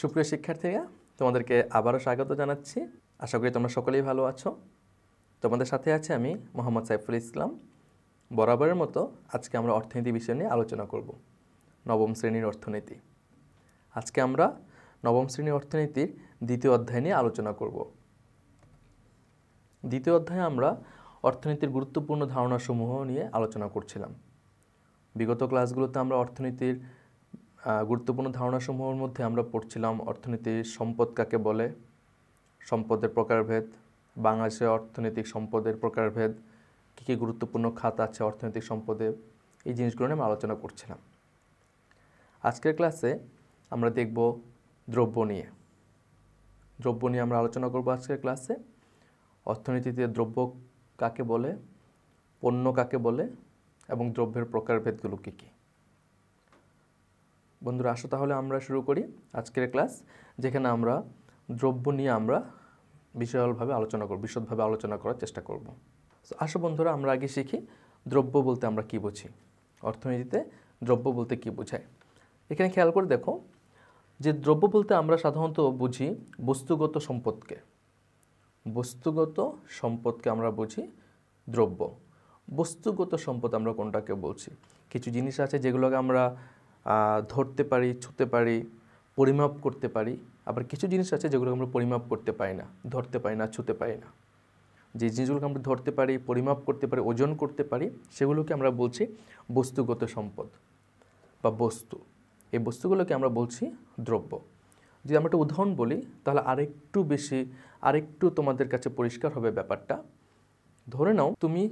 সুপ্রিয় শিক্ষার্থীরা তোমাদেরকে আবারও স্বাগত জানাচ্ছি আশা করি তোমরা সকলেই ভালো আছো তোমাদের সাথে আছে আমি মোহাম্মদ সাইফুল ইসলাম বরাবরের মতো আজকে আমরা অর্থনীতি বিষয় নিয়ে আলোচনা করব নবম শ্রেণীর অর্থনীতি আজকে আমরা নবম শ্রেণীর অর্থনীতির দ্বিতীয় অধ্যায় নিয়ে আলোচনা করব দ্বিতীয় অধ্যায়ে আমরা অর্থনীতির গুরুত্বপূর্ণ ধারণাসমূহ নিয়ে আলোচনা করছিলাম বিগত ক্লাসগুলোতে আমরা অর্থনীতির গুরুত্বপূর্ণ ধারণাসমূহের মধ্যে আমরা পড়ছিলাম অর্থনীতি সম্পদ কাকে বলে সম্পদের প্রকারভেদ বাংলাদেশের অর্থনৈতিক সম্পদের প্রকারভেদ কী কী গুরুত্বপূর্ণ খাত আছে অর্থনৈতিক সম্পদে এই জিনিসগুলো নিয়ে আমরা আলোচনা করছিলাম আজকের ক্লাসে আমরা দেখব দ্রব্য নিয়ে দ্রব্য নিয়ে আমরা আলোচনা করব আজকের ক্লাসে অর্থনীতিতে দ্রব্য কাকে বলে পণ্য কাকে বলে এবং দ্রব্যের প্রকারভেদগুলো কী কী বন্ধুরা আসো তাহলে আমরা শুরু করি আজকের ক্লাস যেখানে আমরা দ্রব্য নিয়ে আমরা বিশালভাবে আলোচনা করব বিশদভাবে আলোচনা করার চেষ্টা করব আসো বন্ধুরা আমরা আগে শিখি দ্রব্য বলতে আমরা কি বুঝি অর্থনীতিতে দ্রব্য বলতে কি বোঝায় এখানে খেয়াল করে দেখো যে দ্রব্য বলতে আমরা সাধারণত বুঝি বস্তুগত সম্পদকে বস্তুগত সম্পদকে আমরা বুঝি দ্রব্য বস্তুগত সম্পদ আমরা কোনটাকে বলছি কিছু জিনিস আছে যেগুলোকে আমরা ধরতে পারি ছুতে পারি পরিমাপ করতে পারি আবার কিছু জিনিস আছে যেগুলো আমরা পরিমাপ করতে পারি না ধরতে পারি না ছুতে পারি না যে জিনিসগুলোকে আমরা ধরতে পারি পরিমাপ করতে পারি ওজন করতে পারি সেগুলোকে আমরা বলছি বস্তুগত সম্পদ বা বস্তু এই বস্তুগুলোকে আমরা বলছি দ্রব্য যদি আমরা একটা উদাহরণ বলি তাহলে আরেকটু বেশি আরেকটু তোমাদের কাছে পরিষ্কার হবে ব্যাপারটা ধরে নাও তুমি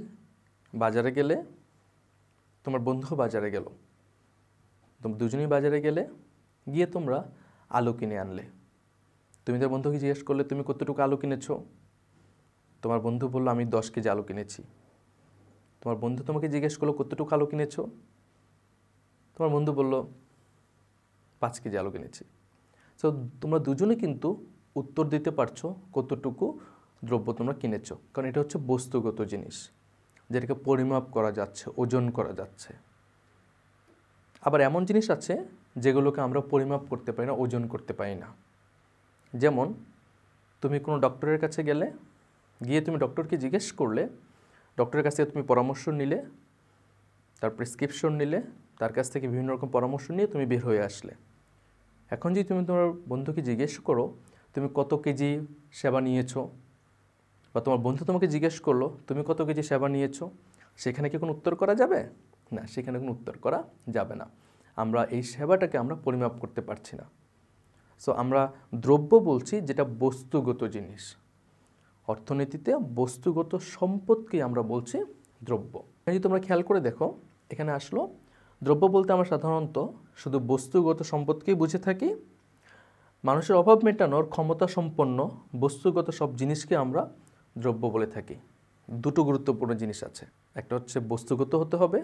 বাজারে গেলে তোমার বন্ধু বাজারে গেল তোমরা দুজনেই বাজারে গেলে গিয়ে তোমরা আলু কিনে আনলে তুমি তার বন্ধুকে জিজ্ঞেস করলে তুমি কতটুকু আলু কিনেছ তোমার বন্ধু বললো আমি দশ কেজি আলু কিনেছি তোমার বন্ধু তোমাকে জিজ্ঞেস করলো কতটুকু আলু কিনেছো তোমার বন্ধু বলল পাঁচ কেজি আলু কিনেছি সো তোমরা দুজনে কিন্তু উত্তর দিতে পারছো কতটুকু দ্রব্য তোমরা কিনেছো কারণ এটা হচ্ছে বস্তুগত জিনিস যেটাকে পরিমাপ করা যাচ্ছে ওজন করা যাচ্ছে আবার এমন জিনিস আছে যেগুলোকে আমরা পরিমাপ করতে পারি না ওজন করতে পারি না যেমন তুমি কোনো ডক্টরের কাছে গেলে গিয়ে তুমি ডক্টরকে জিজ্ঞেস করলে ডক্টরের কাছ থেকে তুমি পরামর্শ নিলে তার প্রেসক্রিপশন নিলে তার কাছ থেকে বিভিন্ন রকম পরামর্শ নিয়ে তুমি বের হয়ে আসলে এখন যদি তুমি তোমার বন্ধুকে জিজ্ঞেস করো তুমি কত কেজি সেবা নিয়েছো বা তোমার বন্ধু তোমাকে জিজ্ঞেস করলো তুমি কত কেজি সেবা নিয়েছো সেখানে কি কোনো উত্তর করা যাবে না সেখানে কোনো উত্তর করা যাবে না আমরা এই সেবাটাকে আমরা পরিমাপ করতে পারছি না সো আমরা দ্রব্য বলছি যেটা বস্তুগত জিনিস অর্থনীতিতে বস্তুগত সম্পদকেই আমরা বলছি দ্রব্য যদি তোমরা খেয়াল করে দেখো এখানে আসলো দ্রব্য বলতে আমরা সাধারণত শুধু বস্তুগত সম্পদকেই বুঝে থাকি মানুষের অভাব মেটানোর ক্ষমতা সম্পন্ন বস্তুগত সব জিনিসকে আমরা দ্রব্য বলে থাকি দুটো গুরুত্বপূর্ণ জিনিস আছে একটা হচ্ছে বস্তুগত হতে হবে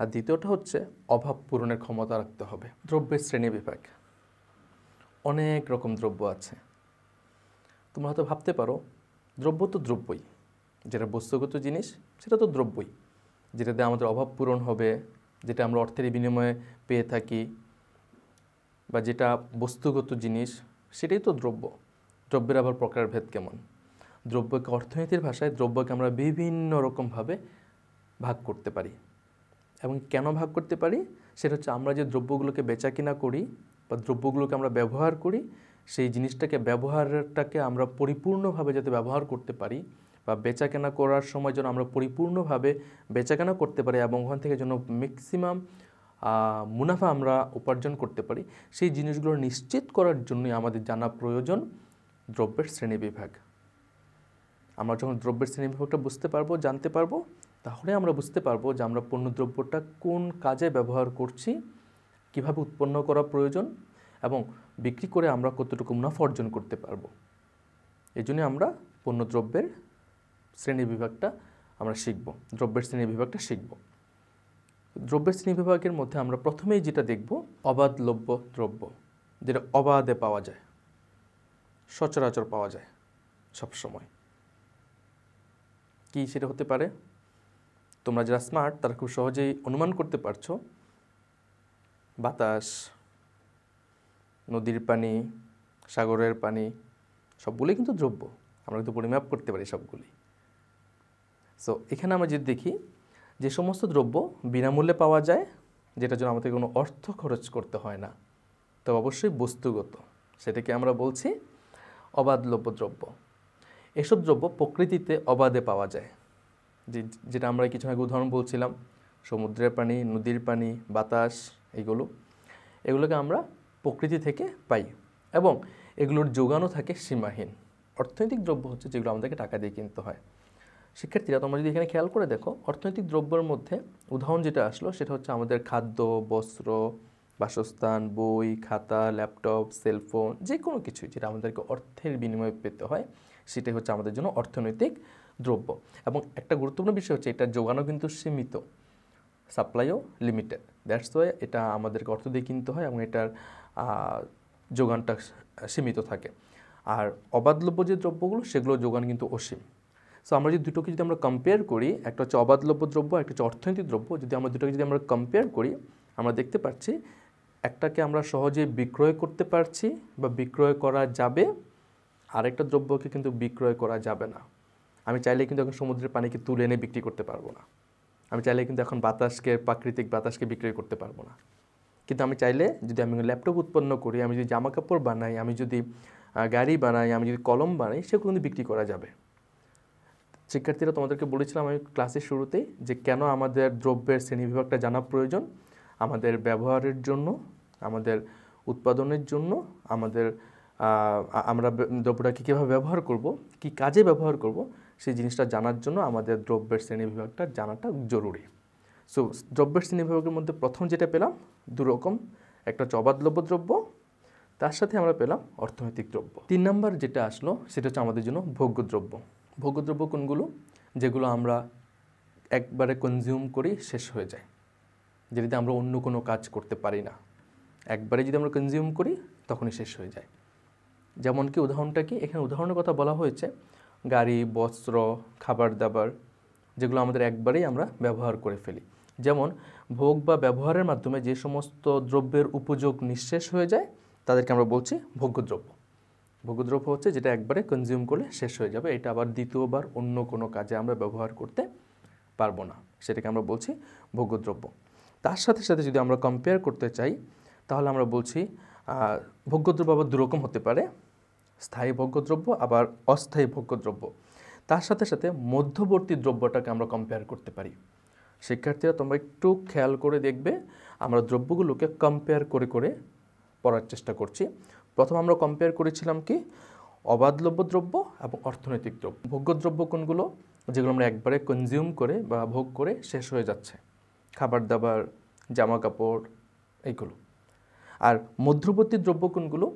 আর দ্বিতীয়টা হচ্ছে অভাব পূরণের ক্ষমতা রাখতে হবে দ্রব্যের শ্রেণী বিভাগ অনেক রকম দ্রব্য আছে তোমরা হয়তো ভাবতে পারো দ্রব্য তো দ্রব্যই যেটা বস্তুগত জিনিস সেটা তো দ্রব্যই যেটাতে আমাদের অভাব পূরণ হবে যেটা আমরা অর্থের বিনিময়ে পেয়ে থাকি বা যেটা বস্তুগত জিনিস সেটাই তো দ্রব্য দ্রব্যের আবার ভেদ কেমন দ্রব্যকে অর্থনীতির ভাষায় দ্রব্যকে আমরা বিভিন্ন রকমভাবে ভাগ করতে পারি এবং কেন ভাগ করতে পারি সেটা হচ্ছে আমরা যে দ্রব্যগুলোকে বেচা কিনা করি বা দ্রব্যগুলোকে আমরা ব্যবহার করি সেই জিনিসটাকে ব্যবহারটাকে আমরা পরিপূর্ণভাবে যাতে ব্যবহার করতে পারি বা বেচাকেনা করার সময় যেন আমরা পরিপূর্ণভাবে বেচাকেনা করতে পারি এবং ওখান থেকে যেন ম্যাক্সিমাম মুনাফা আমরা উপার্জন করতে পারি সেই জিনিসগুলো নিশ্চিত করার জন্যই আমাদের জানা প্রয়োজন দ্রব্যের শ্রেণীবিভাগ আমরা যখন দ্রব্যের শ্রেণীবিভাগটা বুঝতে পারবো জানতে পারবো তাহলে আমরা বুঝতে পারবো যে আমরা পণ্যদ্রব্যটা কোন কাজে ব্যবহার করছি কিভাবে উৎপন্ন করা প্রয়োজন এবং বিক্রি করে আমরা কতটুকু মুনাফা অর্জন করতে পারবো এই জন্য আমরা পণ্যদ্রব্যের শ্রেণী বিভাগটা আমরা শিখব দ্রব্যের শ্রেণী বিভাগটা শিখব দ্রব্যের শ্রেণী বিভাগের মধ্যে আমরা প্রথমেই যেটা দেখব অবাধলভ্য দ্রব্য যেটা অবাধে পাওয়া যায় সচরাচর পাওয়া যায় সবসময় কি সেটা হতে পারে তোমরা যারা স্মার্ট তারা খুব সহজেই অনুমান করতে পারছো বাতাস নদীর পানি সাগরের পানি সবগুলোই কিন্তু দ্রব্য আমরা কিন্তু পরিমাপ করতে পারি সবগুলি সো এখানে আমরা যদি দেখি যে সমস্ত দ্রব্য বিনামূল্যে পাওয়া যায় যেটার জন্য আমাদের কোনো অর্থ খরচ করতে হয় না তবে অবশ্যই বস্তুগত সেটাকে আমরা বলছি অবাধ দ্রব্য এসব দ্রব্য প্রকৃতিতে অবাধে পাওয়া যায় যেটা আমরা কিছু আগে উদাহরণ বলছিলাম সমুদ্রের পানি নদীর পানি বাতাস এগুলো এগুলোকে আমরা প্রকৃতি থেকে পাই এবং এগুলোর যোগানও থাকে সীমাহীন অর্থনৈতিক দ্রব্য হচ্ছে যেগুলো আমাদেরকে টাকা দিয়ে কিনতে হয় শিক্ষার্থীরা তোমরা যদি এখানে খেয়াল করে দেখো অর্থনৈতিক দ্রব্যের মধ্যে উদাহরণ যেটা আসলো সেটা হচ্ছে আমাদের খাদ্য বস্ত্র বাসস্থান বই খাতা ল্যাপটপ সেলফোন যে কোনো কিছু যেটা আমাদেরকে অর্থের বিনিময়ে পেতে হয় সেটাই হচ্ছে আমাদের জন্য অর্থনৈতিক দ্রব্য এবং একটা গুরুত্বপূর্ণ বিষয় হচ্ছে এটা যোগানো কিন্তু সীমিত সাপ্লাইও লিমিটেড দ্যাটস ওয়াই এটা আমাদেরকে অর্থ দিয়ে কিনতে হয় এবং এটার যোগানটা সীমিত থাকে আর অবাধলভ্য যে দ্রব্যগুলো সেগুলো যোগান কিন্তু অসীম সো আমরা যদি দুটোকে যদি আমরা কম্পেয়ার করি একটা হচ্ছে অবাধলভ্য দ্রব্য একটা হচ্ছে অর্থনৈতিক দ্রব্য যদি আমরা দুটোকে যদি আমরা কম্পেয়ার করি আমরা দেখতে পাচ্ছি একটাকে আমরা সহজে বিক্রয় করতে পারছি বা বিক্রয় করা যাবে আরেকটা দ্রব্যকে কিন্তু বিক্রয় করা যাবে না আমি চাইলে কিন্তু এখন সমুদ্রের পানিকে তুলে এনে বিক্রি করতে পারবো না আমি চাইলে কিন্তু এখন বাতাসকে প্রাকৃতিক বাতাসকে বিক্রি করতে পারবো না কিন্তু আমি চাইলে যদি আমি ল্যাপটপ উৎপন্ন করি আমি যদি জামা কাপড় বানাই আমি যদি গাড়ি বানাই আমি যদি কলম বানাই সেগুলো কিন্তু বিক্রি করা যাবে শিক্ষার্থীরা তোমাদেরকে বলেছিলাম আমি ক্লাসের শুরুতেই যে কেন আমাদের দ্রব্যের শ্রেণীবিভাগটা জানা প্রয়োজন আমাদের ব্যবহারের জন্য আমাদের উৎপাদনের জন্য আমাদের আমরা দ্রব্যটাকে কীভাবে ব্যবহার করব কি কাজে ব্যবহার করব সেই জিনিসটা জানার জন্য আমাদের দ্রব্যের বিভাগটা জানাটা জরুরি সো দ্রব্যের বিভাগের মধ্যে প্রথম যেটা পেলাম দুরকম একটা হচ্ছে দ্রব্য তার সাথে আমরা পেলাম অর্থনৈতিক দ্রব্য তিন নম্বর যেটা আসলো সেটা হচ্ছে আমাদের জন্য ভোগ্য দ্রব্য ভোগ্য দ্রব্য কোনগুলো যেগুলো আমরা একবারে কনজিউম করি শেষ হয়ে যায় যেটাতে আমরা অন্য কোনো কাজ করতে পারি না একবারে যদি আমরা কনজিউম করি তখনই শেষ হয়ে যায় যেমন কি উদাহরণটা কি এখানে উদাহরণের কথা বলা হয়েছে গাড়ি বস্ত্র খাবার দাবার যেগুলো আমাদের একবারেই আমরা ব্যবহার করে ফেলি যেমন ভোগ বা ব্যবহারের মাধ্যমে যে সমস্ত দ্রব্যের উপযোগ নিঃশেষ হয়ে যায় তাদেরকে আমরা বলছি ভোগ্যদ্রব্য ভোগ্যদ্রব্য হচ্ছে যেটা একবারে কনজিউম করলে শেষ হয়ে যাবে এটা আবার দ্বিতীয়বার অন্য কোনো কাজে আমরা ব্যবহার করতে পারবো না সেটাকে আমরা বলছি ভোগ্যদ্রব্য তার সাথে সাথে যদি আমরা কম্পেয়ার করতে চাই তাহলে আমরা বলছি ভোগ্যদ্রব্য আবার দুরকম হতে পারে স্থায়ী ভোগ্যদ্রব্য আবার অস্থায়ী ভোগ্যদ্রব্য তার সাথে সাথে মধ্যবর্তী দ্রব্যটাকে আমরা কম্পেয়ার করতে পারি শিক্ষার্থীরা তোমরা একটু খেয়াল করে দেখবে আমরা দ্রব্যগুলোকে কম্পেয়ার করে করে পড়ার চেষ্টা করছি প্রথম আমরা কম্পেয়ার করেছিলাম কি অবাধলভ্য দ্রব্য এবং অর্থনৈতিক দ্রব্য ভোগ্যদ্রব্য কোনগুলো যেগুলো আমরা একবারে কনজিউম করে বা ভোগ করে শেষ হয়ে যাচ্ছে খাবার দাবার জামা কাপড় এইগুলো আর মধ্যবর্তী দ্রব্য কোনগুলো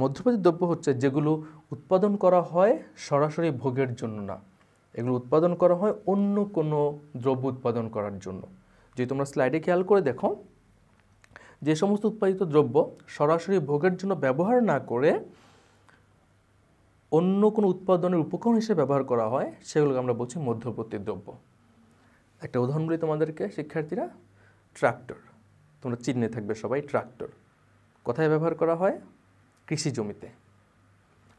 মধ্যবর্তী দ্রব্য হচ্ছে যেগুলো উৎপাদন করা হয় সরাসরি ভোগের জন্য না এগুলো উৎপাদন করা হয় অন্য কোনো দ্রব্য উৎপাদন করার জন্য যদি তোমরা স্লাইডে খেয়াল করে দেখো যে সমস্ত উৎপাদিত দ্রব্য সরাসরি ভোগের জন্য ব্যবহার না করে অন্য কোনো উৎপাদনের উপকরণ হিসেবে ব্যবহার করা হয় সেগুলোকে আমরা বলছি মধ্যবর্তী দ্রব্য একটা উদাহরণ বলি তোমাদেরকে শিক্ষার্থীরা ট্রাক্টর তোমরা চিহ্নে থাকবে সবাই ট্রাক্টর কোথায় ব্যবহার করা হয় কৃষি জমিতে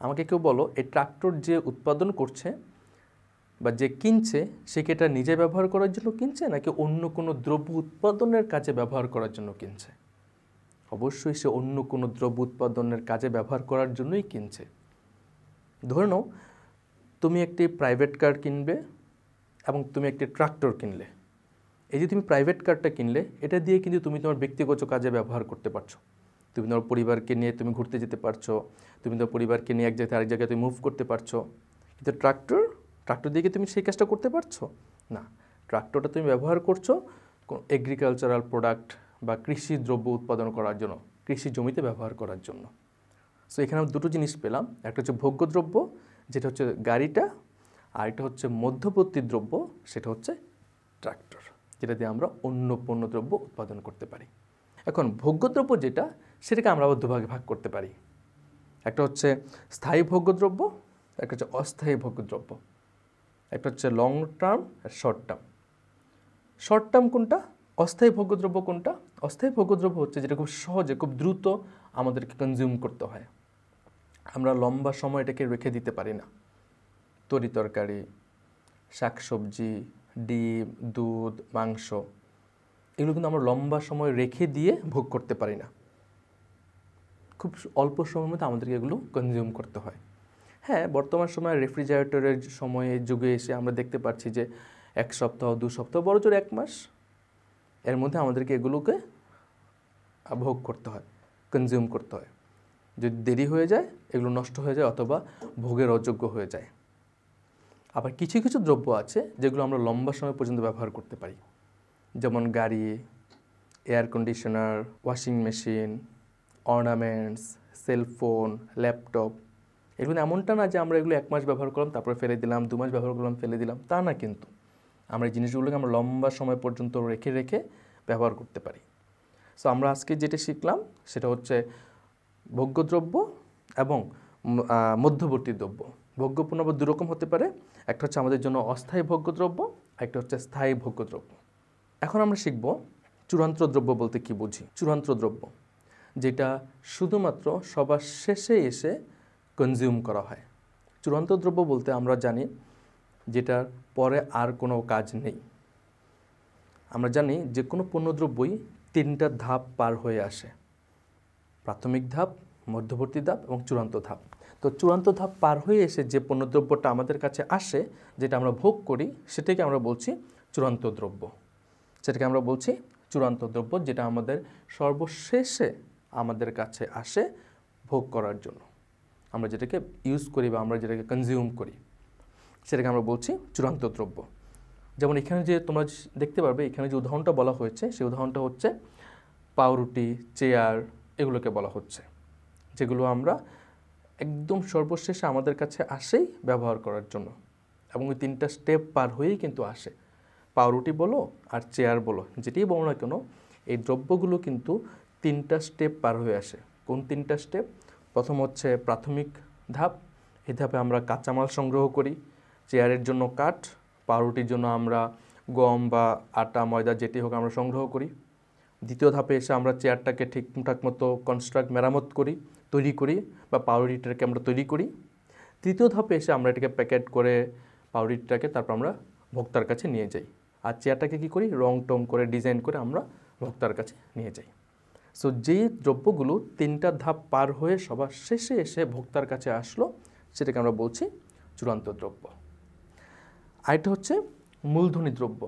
আমাকে কেউ বলো এই ট্রাক্টর যে উৎপাদন করছে বা যে কিনছে সে কি এটা নিজে ব্যবহার করার জন্য কিনছে নাকি অন্য কোনো দ্রব্য উৎপাদনের কাজে ব্যবহার করার জন্য কিনছে অবশ্যই সে অন্য কোনো দ্রব্য উৎপাদনের কাজে ব্যবহার করার জন্যই কিনছে ধরে নাও তুমি একটি প্রাইভেট কার কিনবে এবং তুমি একটি ট্রাক্টর কিনলে এই যে তুমি প্রাইভেট কারটা কিনলে এটা দিয়ে কিন্তু তুমি তোমার ব্যক্তিগত কাজে ব্যবহার করতে পারছো তুমি তোমার পরিবারকে নিয়ে তুমি ঘুরতে যেতে পারছো তুমি তোমার পরিবারকে নিয়ে এক জায়গায় আরেক জায়গায় তুমি মুভ করতে পারছো কিন্তু ট্রাক্টর ট্রাক্টর দিয়ে তুমি সেই কাজটা করতে পারছো না ট্রাক্টরটা তুমি ব্যবহার করছো এগ্রিকালচারাল প্রোডাক্ট বা কৃষি দ্রব্য উৎপাদন করার জন্য কৃষি জমিতে ব্যবহার করার জন্য সো এখানে আমি দুটো জিনিস পেলাম একটা হচ্ছে ভোগ্য দ্রব্য যেটা হচ্ছে গাড়িটা আর এটা হচ্ছে মধ্যবর্তী দ্রব্য সেটা হচ্ছে ট্রাক্টর যেটা দিয়ে আমরা অন্য পণ্য দ্রব্য উৎপাদন করতে পারি এখন ভোগ্যদ্রব্য যেটা সেটাকে আমরা আবার দুভাগে ভাগ করতে পারি একটা হচ্ছে স্থায়ী ভোগ্যদ্রব্য একটা হচ্ছে অস্থায়ী ভোগ্যদ্রব্য একটা হচ্ছে লং টার্ম আর শর্ট টার্ম শর্ট টার্ম কোনটা অস্থায়ী ভোগ্যদ্রব্য কোনটা অস্থায়ী ভোগ্যদ্রব্য হচ্ছে যেটা খুব সহজে খুব দ্রুত আমাদেরকে কনজিউম করতে হয় আমরা লম্বা সময় এটাকে রেখে দিতে পারি না তরি তরকারি শাকসবজি ডিম দুধ মাংস এগুলো কিন্তু আমরা লম্বা সময় রেখে দিয়ে ভোগ করতে পারি না খুব অল্প সময়ের মধ্যে আমাদেরকে এগুলো কনজিউম করতে হয় হ্যাঁ বর্তমান সময়ে রেফ্রিজারেটরের সময়ে যুগে এসে আমরা দেখতে পাচ্ছি যে এক সপ্তাহ দু সপ্তাহ বড় জোর এক মাস এর মধ্যে আমাদেরকে এগুলোকে ভোগ করতে হয় কনজিউম করতে হয় যদি দেরি হয়ে যায় এগুলো নষ্ট হয়ে যায় অথবা ভোগের অযোগ্য হয়ে যায় আবার কিছু কিছু দ্রব্য আছে যেগুলো আমরা লম্বা সময় পর্যন্ত ব্যবহার করতে পারি যেমন গাড়ি air conditioner washing machine ornaments cellphone laptop এগুলো এমনটা না যে আমরা এগুলো এক মাস ব্যবহার করলাম তারপরে ফেলে দিলাম দু মাস ব্যবহার করলাম ফেলে দিলাম তা না কিন্তু আমরা এই জিনিসগুলোকে আমরা লম্বা সময় পর্যন্ত রেখে রেখে ব্যবহার করতে পারি সো আমরা আজকে যেটা শিখলাম সেটা হচ্ছে ভোগ্যদ্রব্য এবং মধ্যবর্তী দ্রব্য ভোগ্য বা দুরকম হতে পারে একটা হচ্ছে আমাদের জন্য অস্থায়ী ভোগ্যদ্রব্য একটা হচ্ছে স্থায়ী ভোগ্যদ্রব্য এখন আমরা শিখব চূড়ান্ত দ্রব্য বলতে কি বুঝি চূড়ান্ত দ্রব্য যেটা শুধুমাত্র সবার শেষে এসে কনজিউম করা হয় চূড়ান্ত দ্রব্য বলতে আমরা জানি যেটার পরে আর কোনো কাজ নেই আমরা জানি যে কোনো পণ্যদ্রব্যই তিনটা ধাপ পার হয়ে আসে প্রাথমিক ধাপ মধ্যবর্তী ধাপ এবং চূড়ান্ত ধাপ তো চূড়ান্ত ধাপ পার হয়ে এসে যে পণ্যদ্রব্যটা আমাদের কাছে আসে যেটা আমরা ভোগ করি সেটাকে আমরা বলছি চূড়ান্ত দ্রব্য সেটাকে আমরা বলছি চূড়ান্ত দ্রব্য যেটা আমাদের সর্বশেষে আমাদের কাছে আসে ভোগ করার জন্য আমরা যেটাকে ইউজ করি বা আমরা যেটাকে কনজিউম করি সেটাকে আমরা বলছি চূড়ান্ত দ্রব্য যেমন এখানে যে তোমরা দেখতে পারবে এখানে যে উদাহরণটা বলা হয়েছে সেই উদাহরণটা হচ্ছে পাউরুটি চেয়ার এগুলোকে বলা হচ্ছে যেগুলো আমরা একদম সর্বশেষে আমাদের কাছে আসেই ব্যবহার করার জন্য এবং ওই তিনটা স্টেপ পার হয়েই কিন্তু আসে পাউরুটি বলো আর চেয়ার বলো যেটি বলো না কেন এই দ্রব্যগুলো কিন্তু তিনটা স্টেপ পার হয়ে আসে কোন তিনটা স্টেপ প্রথম হচ্ছে প্রাথমিক ধাপ এই ধাপে আমরা কাঁচামাল সংগ্রহ করি চেয়ারের জন্য কাঠ পাউরুটির জন্য আমরা গম বা আটা ময়দা যেটি হোক আমরা সংগ্রহ করি দ্বিতীয় ধাপে এসে আমরা চেয়ারটাকে ঠিকঠাক মতো কনস্ট্রাক্ট মেরামত করি তৈরি করি বা পাউরুটিটাকে আমরা তৈরি করি তৃতীয় ধাপে এসে আমরা এটাকে প্যাকেট করে পাউরুটিটাকে তারপর আমরা ভোক্তার কাছে নিয়ে যাই আর চেয়ারটাকে কী করি রং টং করে ডিজাইন করে আমরা ভোক্তার কাছে নিয়ে যাই সো যে দ্রব্যগুলো তিনটা ধাপ পার হয়ে সবার শেষে এসে ভোক্তার কাছে আসলো সেটাকে আমরা বলছি চূড়ান্ত দ্রব্য আরেকটা হচ্ছে মূলধনী দ্রব্য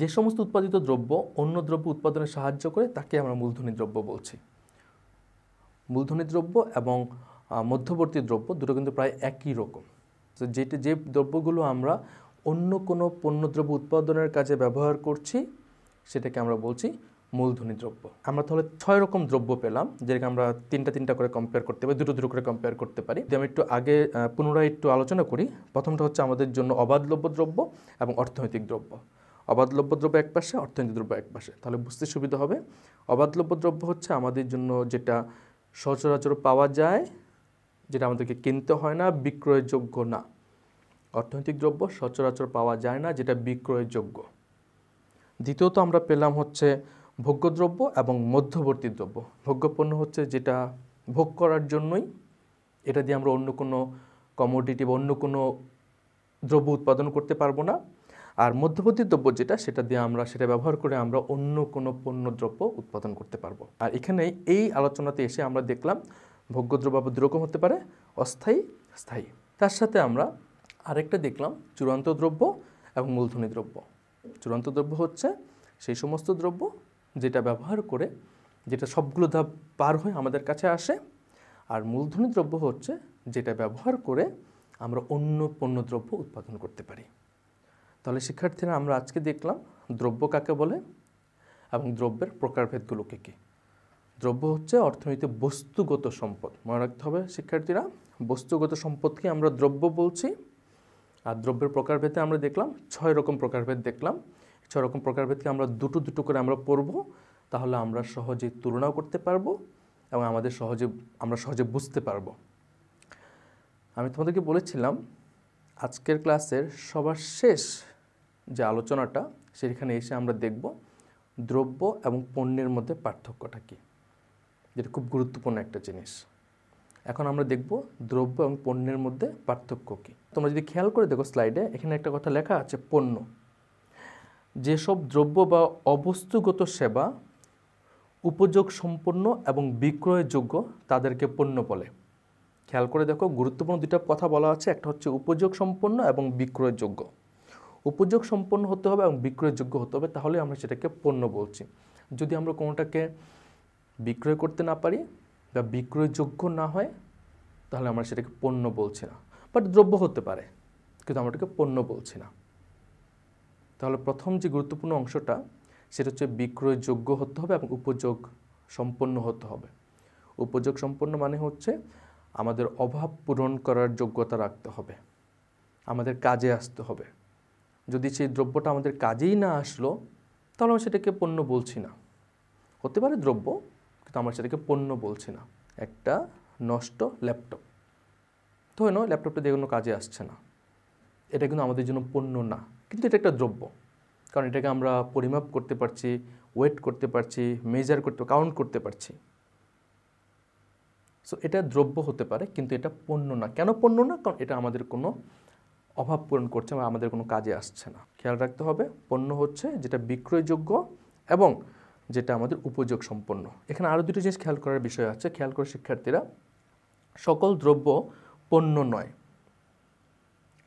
যে সমস্ত উৎপাদিত দ্রব্য অন্য দ্রব্য উৎপাদনে সাহায্য করে তাকে আমরা মূলধনী দ্রব্য বলছি মূলধনী দ্রব্য এবং মধ্যবর্তী দ্রব্য দুটো কিন্তু প্রায় একই রকম তো যেটি যে দ্রব্যগুলো আমরা অন্য কোনো পণ্যদ্রব্য উৎপাদনের কাজে ব্যবহার করছি সেটাকে আমরা বলছি মূলধনী দ্রব্য আমরা তাহলে ছয় রকম দ্রব্য পেলাম যেটাকে আমরা তিনটা তিনটা করে কম্পেয়ার করতে পারি দুটো দুটো করে কম্পেয়ার করতে পারি আমি একটু আগে পুনরায় একটু আলোচনা করি প্রথমটা হচ্ছে আমাদের জন্য অবাধলভ্য দ্রব্য এবং অর্থনৈতিক দ্রব্য অবাধলভ্য দ্রব্য এক পাশে অর্থনৈতিক দ্রব্য এক পাশে তাহলে বুঝতে সুবিধা হবে অবাধলভ্য দ্রব্য হচ্ছে আমাদের জন্য যেটা সচরাচর পাওয়া যায় যেটা আমাদেরকে কিনতে হয় না বিক্রয়যোগ্য না অর্থনৈতিক দ্রব্য সচরাচর পাওয়া যায় না যেটা বিক্রয়যোগ্য দ্বিতীয়ত আমরা পেলাম হচ্ছে ভোগ্যদ্রব্য এবং মধ্যবর্তী দ্রব্য ভোগ্যপণ্য হচ্ছে যেটা ভোগ করার জন্যই এটা দিয়ে আমরা অন্য কোনো কমোডিটি বা অন্য কোনো দ্রব্য উৎপাদন করতে পারবো না আর মধ্যবর্তী দ্রব্য যেটা সেটা দিয়ে আমরা সেটা ব্যবহার করে আমরা অন্য কোনো পণ্য দ্রব্য উৎপাদন করতে পারবো আর এখানে এই আলোচনাতে এসে আমরা দেখলাম ভোগ্যদ্রব্য আবার দুরকম হতে পারে অস্থায়ী স্থায়ী তার সাথে আমরা আরেকটা দেখলাম চূড়ান্ত দ্রব্য এবং মূলধনী দ্রব্য চূড়ান্ত দ্রব্য হচ্ছে সেই সমস্ত দ্রব্য যেটা ব্যবহার করে যেটা সবগুলো ধাপ পার হয়ে আমাদের কাছে আসে আর মূলধনী দ্রব্য হচ্ছে যেটা ব্যবহার করে আমরা অন্য পণ্য দ্রব্য উৎপাদন করতে পারি তাহলে শিক্ষার্থীরা আমরা আজকে দেখলাম দ্রব্য কাকে বলে এবং দ্রব্যের প্রকারভেদগুলো কী কী দ্রব্য হচ্ছে অর্থনীতি বস্তুগত সম্পদ মনে রাখতে হবে শিক্ষার্থীরা বস্তুগত সম্পদকে আমরা দ্রব্য বলছি আর দ্রব্যের প্রকারভেদে আমরা দেখলাম ছয় রকম প্রকারভেদ দেখলাম ছয় রকম প্রকারভেদকে আমরা দুটো দুটো করে আমরা পড়ব তাহলে আমরা সহজে তুলনাও করতে পারবো এবং আমাদের সহজে আমরা সহজে বুঝতে পারব আমি তোমাদেরকে বলেছিলাম আজকের ক্লাসের সবার শেষ যে আলোচনাটা সেখানে এসে আমরা দেখব দ্রব্য এবং পণ্যের মধ্যে পার্থক্যটা কী যেটা খুব গুরুত্বপূর্ণ একটা জিনিস এখন আমরা দেখব দ্রব্য এবং পণ্যের মধ্যে পার্থক্য কী তোমরা যদি খেয়াল করে দেখো স্লাইডে এখানে একটা কথা লেখা আছে পণ্য যেসব দ্রব্য বা অবস্তুগত সেবা উপযোগ সম্পন্ন এবং বিক্রয়যোগ্য তাদেরকে পণ্য বলে খেয়াল করে দেখো গুরুত্বপূর্ণ দুটা কথা বলা আছে একটা হচ্ছে উপযোগ সম্পন্ন এবং বিক্রয়যোগ্য উপযোগ সম্পন্ন হতে হবে এবং বিক্রয়যোগ্য হতে হবে তাহলে আমরা সেটাকে পণ্য বলছি যদি আমরা কোনোটাকে বিক্রয় করতে না পারি বা বিক্রয়যোগ্য না হয় তাহলে আমরা সেটাকে পণ্য বলছি না বাট দ্রব্য হতে পারে কিন্তু আমরা এটাকে পণ্য বলছি না তাহলে প্রথম যে গুরুত্বপূর্ণ অংশটা সেটা হচ্ছে বিক্রয়যোগ্য হতে হবে এবং উপযোগ সম্পন্ন হতে হবে উপযোগ সম্পন্ন মানে হচ্ছে আমাদের অভাব পূরণ করার যোগ্যতা রাখতে হবে আমাদের কাজে আসতে হবে যদি সেই দ্রব্যটা আমাদের কাজেই না আসলো তাহলে আমি সেটাকে পণ্য বলছি না হতে পারে দ্রব্য কিন্তু আমরা সেটাকে পণ্য বলছি না একটা নষ্ট ল্যাপটপ তো ল্যাপটপটা দিয়ে কোনো কাজে আসছে না এটা কিন্তু আমাদের জন্য পণ্য না কিন্তু এটা একটা দ্রব্য কারণ এটাকে আমরা পরিমাপ করতে পারছি ওয়েট করতে পারছি মেজার করতে কাউন্ট করতে পারছি সো এটা দ্রব্য হতে পারে কিন্তু এটা পণ্য না কেন পণ্য না কারণ এটা আমাদের কোনো অভাব পূরণ করছে বা আমাদের কোনো কাজে আসছে না খেয়াল রাখতে হবে পণ্য হচ্ছে যেটা বিক্রয়যোগ্য এবং যেটা আমাদের উপযোগ সম্পন্ন এখানে আরও দুটো জিনিস খেয়াল করার বিষয় আছে খেয়াল করে শিক্ষার্থীরা সকল দ্রব্য পণ্য নয়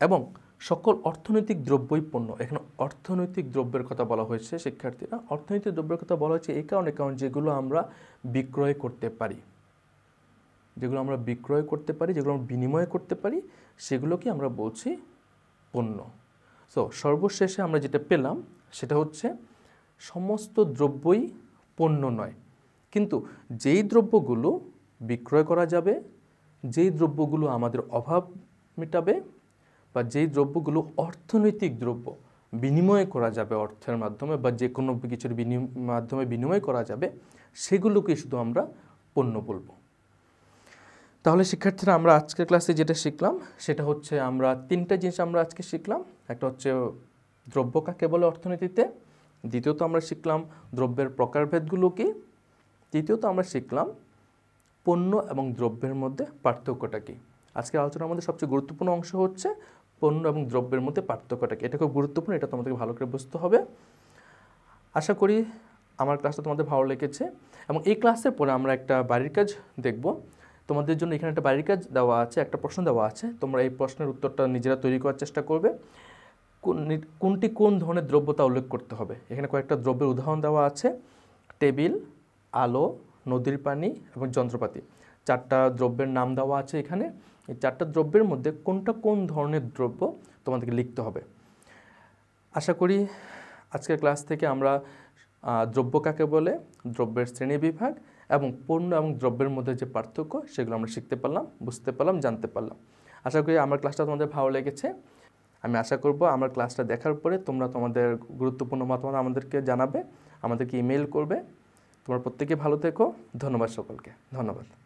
এবং সকল অর্থনৈতিক দ্রব্যই পণ্য এখানে অর্থনৈতিক দ্রব্যের কথা বলা হয়েছে শিক্ষার্থীরা অর্থনৈতিক দ্রব্যের কথা বলা হয়েছে এই কারণে কারণ যেগুলো আমরা বিক্রয় করতে পারি যেগুলো আমরা বিক্রয় করতে পারি যেগুলো আমরা বিনিময় করতে পারি সেগুলোকে আমরা বলছি পণ্য সো সর্বশেষে আমরা যেটা পেলাম সেটা হচ্ছে সমস্ত দ্রব্যই পণ্য নয় কিন্তু যেই দ্রব্যগুলো বিক্রয় করা যাবে যেই দ্রব্যগুলো আমাদের অভাব মেটাবে বা যেই দ্রব্যগুলো অর্থনৈতিক দ্রব্য বিনিময় করা যাবে অর্থের মাধ্যমে বা যে কোনো কিছুর মাধ্যমে বিনিময় করা যাবে সেগুলোকে শুধু আমরা পণ্য বলবো তাহলে শিক্ষার্থীরা আমরা আজকের ক্লাসে যেটা শিখলাম সেটা হচ্ছে আমরা তিনটা জিনিস আমরা আজকে শিখলাম একটা হচ্ছে দ্রব্য কাকে বলে অর্থনীতিতে দ্বিতীয়ত আমরা শিখলাম দ্রব্যের প্রকারভেদগুলো কী তৃতীয়ত আমরা শিখলাম পণ্য এবং দ্রব্যের মধ্যে পার্থক্যটা কী আজকের আলোচনার মধ্যে সবচেয়ে গুরুত্বপূর্ণ অংশ হচ্ছে পণ্য এবং দ্রব্যের মধ্যে পার্থক্যটাকে এটা খুব গুরুত্বপূর্ণ এটা তোমাদেরকে ভালো করে বুঝতে হবে আশা করি আমার ক্লাসটা তোমাদের ভালো লেগেছে এবং এই ক্লাসের পরে আমরা একটা বাড়ির কাজ দেখব তোমাদের জন্য এখানে একটা বাড়ির কাজ দেওয়া আছে একটা প্রশ্ন দেওয়া আছে তোমরা এই প্রশ্নের উত্তরটা নিজেরা তৈরি করার চেষ্টা করবে কোনটি কোন ধরনের দ্রব্যতা উল্লেখ করতে হবে এখানে কয়েকটা দ্রব্যের উদাহরণ দেওয়া আছে টেবিল আলো নদীর পানি এবং যন্ত্রপাতি চারটা দ্রব্যের নাম দেওয়া আছে এখানে এই চারটা দ্রব্যের মধ্যে কোনটা কোন ধরনের দ্রব্য তোমাদেরকে লিখতে হবে আশা করি আজকের ক্লাস থেকে আমরা দ্রব্য কাকে বলে দ্রব্যের শ্রেণী বিভাগ এবং পণ্য এবং দ্রব্যের মধ্যে যে পার্থক্য সেগুলো আমরা শিখতে পারলাম বুঝতে পারলাম জানতে পারলাম আশা করি আমার ক্লাসটা তোমাদের ভালো লেগেছে আমি আশা করব আমার ক্লাসটা দেখার পরে তোমরা তোমাদের গুরুত্বপূর্ণ মতামত আমাদেরকে জানাবে আমাদেরকে ইমেল করবে তোমরা প্রত্যেকে ভালো থেকো ধন্যবাদ সকলকে ধন্যবাদ